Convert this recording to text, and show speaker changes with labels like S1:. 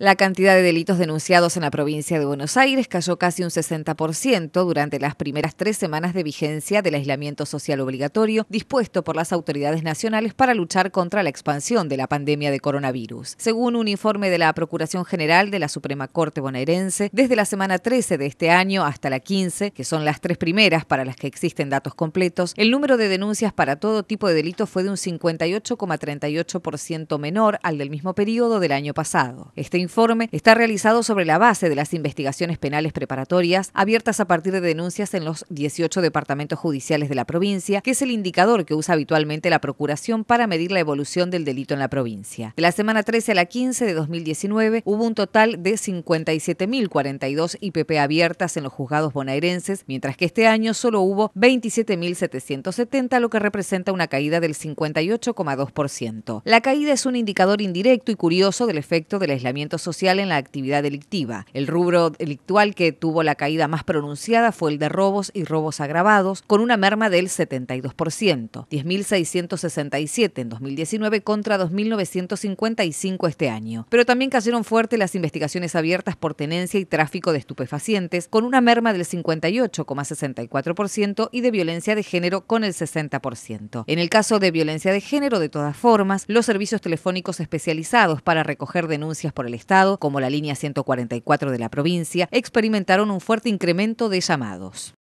S1: La cantidad de delitos denunciados en la provincia de Buenos Aires cayó casi un 60% durante las primeras tres semanas de vigencia del aislamiento social obligatorio dispuesto por las autoridades nacionales para luchar contra la expansión de la pandemia de coronavirus. Según un informe de la Procuración General de la Suprema Corte bonaerense, desde la semana 13 de este año hasta la 15, que son las tres primeras para las que existen datos completos, el número de denuncias para todo tipo de delitos fue de un 58,38% menor al del mismo periodo del año pasado. Este informe está realizado sobre la base de las investigaciones penales preparatorias abiertas a partir de denuncias en los 18 departamentos judiciales de la provincia, que es el indicador que usa habitualmente la Procuración para medir la evolución del delito en la provincia. De la semana 13 a la 15 de 2019 hubo un total de 57.042 IPP abiertas en los juzgados bonaerenses, mientras que este año solo hubo 27.770, lo que representa una caída del 58,2%. La caída es un indicador indirecto y curioso del efecto del aislamiento social en la actividad delictiva. El rubro delictual que tuvo la caída más pronunciada fue el de robos y robos agravados, con una merma del 72%, 10.667 en 2019 contra 2.955 este año. Pero también cayeron fuerte las investigaciones abiertas por tenencia y tráfico de estupefacientes, con una merma del 58,64% y de violencia de género con el 60%. En el caso de violencia de género, de todas formas, los servicios telefónicos especializados para recoger denuncias por el Estado, como la línea 144 de la provincia, experimentaron un fuerte incremento de llamados.